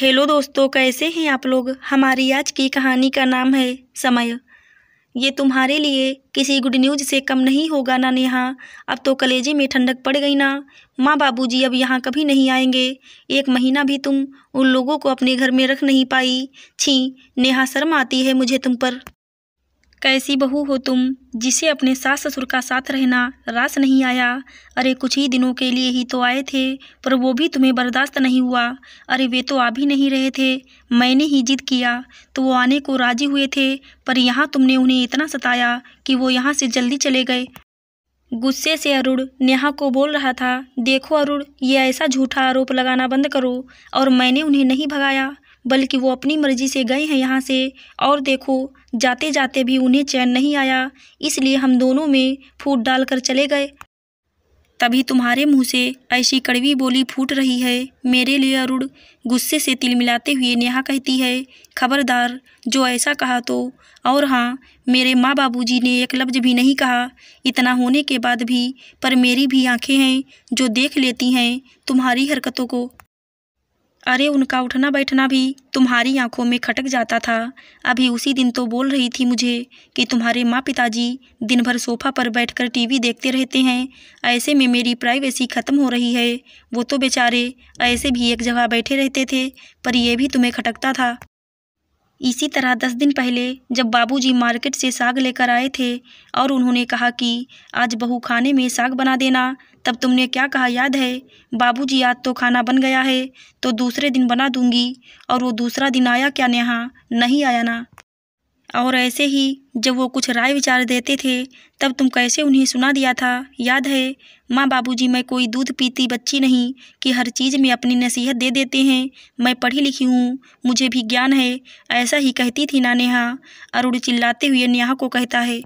hello दोस्तों कैसे हैं आप लोग हमारी आज की कहानी का नाम है समय ये तुम्हारे लिए किसी गुड न्यूज से कम नहीं होगा ना नेहा अब तो कलेजे में ठंडक पड़ गई ना माँ बाबूजी अब यहाँ कभी नहीं आएंगे एक महीना भी तुम उन लोगों को अपने घर में रख नहीं पाई छी नेहा शर्म आती है मुझे तुम पर कैसी बहू हो तुम जिसे अपने सास ससुर का साथ रहना रास नहीं आया अरे कुछ ही दिनों के लिए ही तो आए थे पर वो भी तुम्हें बर्दाश्त नहीं हुआ अरे वे तो आ भी नहीं रहे थे मैंने ही जिद किया तो वो आने को राजी हुए थे पर यहाँ तुमने उन्हें इतना सताया कि वो यहाँ से जल्दी चले गए गुस्से से अरुण नेहा को बोल रहा था देखो अरुण ये ऐसा झूठा आरोप लगाना बंद करो और मैंने उन्हें नहीं भगाया बल्कि वो अपनी मर्ज़ी से गए हैं यहाँ से और देखो जाते जाते भी उन्हें चैन नहीं आया इसलिए हम दोनों में फूट डालकर चले गए तभी तुम्हारे मुंह से ऐसी कड़वी बोली फूट रही है मेरे लिए अरुण गुस्से से तिल मिलाते हुए नेहा कहती है खबरदार जो ऐसा कहा तो और हाँ मेरे माँ बाबूजी ने एक लफ्ज़ भी नहीं कहा इतना होने के बाद भी पर मेरी भी आंखें हैं जो देख लेती हैं तुम्हारी हरकतों को अरे उनका उठना बैठना भी तुम्हारी आंखों में खटक जाता था अभी उसी दिन तो बोल रही थी मुझे कि तुम्हारे माँ पिताजी दिन भर सोफा पर बैठकर टीवी देखते रहते हैं ऐसे में मेरी प्राइवेसी ख़त्म हो रही है वो तो बेचारे ऐसे भी एक जगह बैठे रहते थे पर यह भी तुम्हें खटकता था इसी तरह दस दिन पहले जब बाबूजी मार्केट से साग लेकर आए थे और उन्होंने कहा कि आज बहू खाने में साग बना देना तब तुमने क्या कहा याद है बाबूजी आज तो खाना बन गया है तो दूसरे दिन बना दूंगी और वो दूसरा दिन आया क्या नेहा नहीं आया ना और ऐसे ही जब वो कुछ राय विचार देते थे तब तुम कैसे उन्हें सुना दिया था याद है माँ बाबूजी मैं कोई दूध पीती बच्ची नहीं कि हर चीज़ में अपनी नसीहत दे देते हैं मैं पढ़ी लिखी हूँ मुझे भी ज्ञान है ऐसा ही कहती थी ना नेहा अरुण चिल्लाते हुए नेहा को कहता है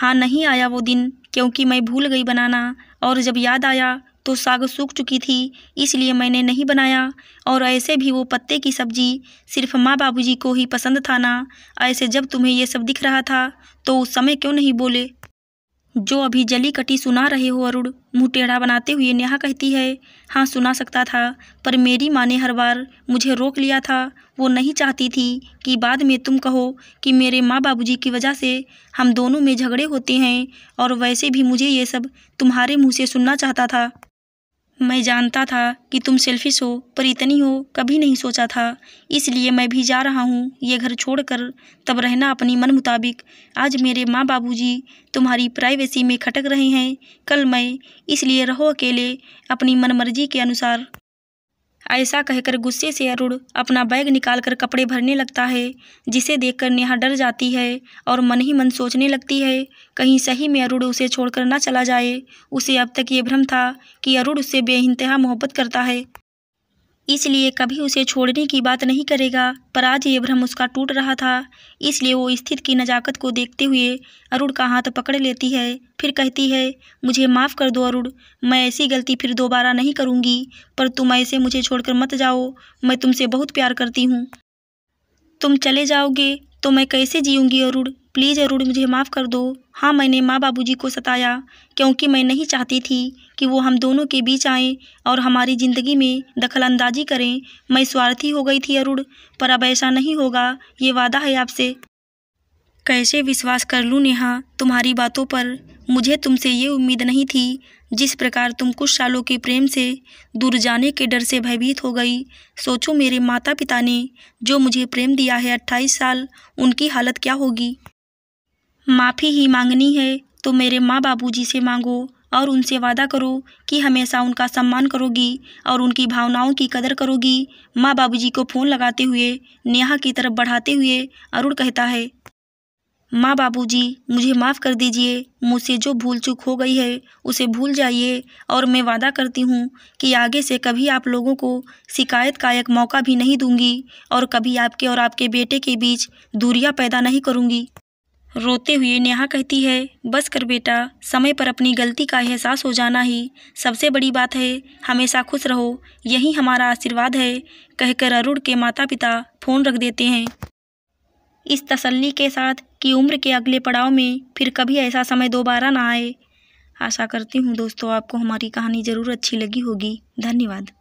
हाँ नहीं आया वो दिन क्योंकि मैं भूल गई बनाना और जब याद आया तो साग सूख चुकी थी इसलिए मैंने नहीं बनाया और ऐसे भी वो पत्ते की सब्जी सिर्फ माँ बाबूजी को ही पसंद था ना ऐसे जब तुम्हें ये सब दिख रहा था तो उस समय क्यों नहीं बोले जो अभी जली कटी सुना रहे हो अरुण मुँह टेढ़ा बनाते हुए नेहा कहती है हाँ सुना सकता था पर मेरी माँ ने हर बार मुझे रोक लिया था वो नहीं चाहती थी कि बाद में तुम कहो कि मेरे माँ बाबूजी की वजह से हम दोनों में झगड़े होते हैं और वैसे भी मुझे ये सब तुम्हारे मुँह से सुनना चाहता था मैं जानता था कि तुम सेल्फिश हो पर इतनी हो कभी नहीं सोचा था इसलिए मैं भी जा रहा हूँ ये घर छोड़कर तब रहना अपनी मन मुताबिक आज मेरे माँ बाबूजी तुम्हारी प्राइवेसी में खटक रहे हैं कल मैं इसलिए रहो अकेले अपनी मनमर्जी के अनुसार ऐसा कहकर गुस्से से अरुण अपना बैग निकालकर कपड़े भरने लगता है जिसे देखकर नेहा डर जाती है और मन ही मन सोचने लगती है कहीं सही में अरुण उसे छोड़कर ना चला जाए उसे अब तक ये भ्रम था कि अरुण उससे बेइंतहा मोहब्बत करता है इसलिए कभी उसे छोड़ने की बात नहीं करेगा पर आज ये भ्रम उसका टूट रहा था इसलिए वो स्थिति की नज़ाकत को देखते हुए अरुण का हाथ पकड़ लेती है फिर कहती है मुझे माफ़ कर दो अरुण मैं ऐसी गलती फिर दोबारा नहीं करूँगी पर तुम ऐसे मुझे छोड़कर मत जाओ मैं तुमसे बहुत प्यार करती हूँ तुम चले जाओगे तो मैं कैसे जीऊँगी अरुण प्लीज़ अरुण मुझे माफ़ कर दो हाँ मैंने माँ बाबूजी को सताया क्योंकि मैं नहीं चाहती थी कि वो हम दोनों के बीच आएं और हमारी ज़िंदगी में दखलंदाजी करें मैं स्वार्थी हो गई थी अरुण पर अब ऐसा नहीं होगा ये वादा है आपसे कैसे विश्वास कर लूँ नेहा तुम्हारी बातों पर मुझे तुमसे ये उम्मीद नहीं थी जिस प्रकार तुम कुछ सालों के प्रेम से दूर जाने के डर से भयभीत हो गई सोचो मेरे माता पिता ने जो मुझे प्रेम दिया है अट्ठाईस साल उनकी हालत क्या होगी माफ़ी ही मांगनी है तो मेरे माँ बाबूजी से मांगो और उनसे वादा करो कि हमेशा उनका सम्मान करोगी और उनकी भावनाओं की कदर करोगी माँ बाबूजी को फ़ोन लगाते हुए नेहा की तरफ बढ़ाते हुए अरुण कहता है माँ बाबूजी मुझे माफ़ कर दीजिए मुझसे जो भूल चूक हो गई है उसे भूल जाइए और मैं वादा करती हूँ कि आगे से कभी आप लोगों को शिकायत का एक मौका भी नहीं दूंगी और कभी आपके और आपके बेटे के बीच दूरियाँ पैदा नहीं करूँगी रोते हुए नेहा कहती है बस कर बेटा समय पर अपनी गलती का एहसास हो जाना ही सबसे बड़ी बात है हमेशा खुश रहो यही हमारा आशीर्वाद है कहकर अरुण के माता पिता फ़ोन रख देते हैं इस तसल्ली के साथ कि उम्र के अगले पड़ाव में फिर कभी ऐसा समय दोबारा ना आए आशा करती हूँ दोस्तों आपको हमारी कहानी ज़रूर अच्छी लगी होगी धन्यवाद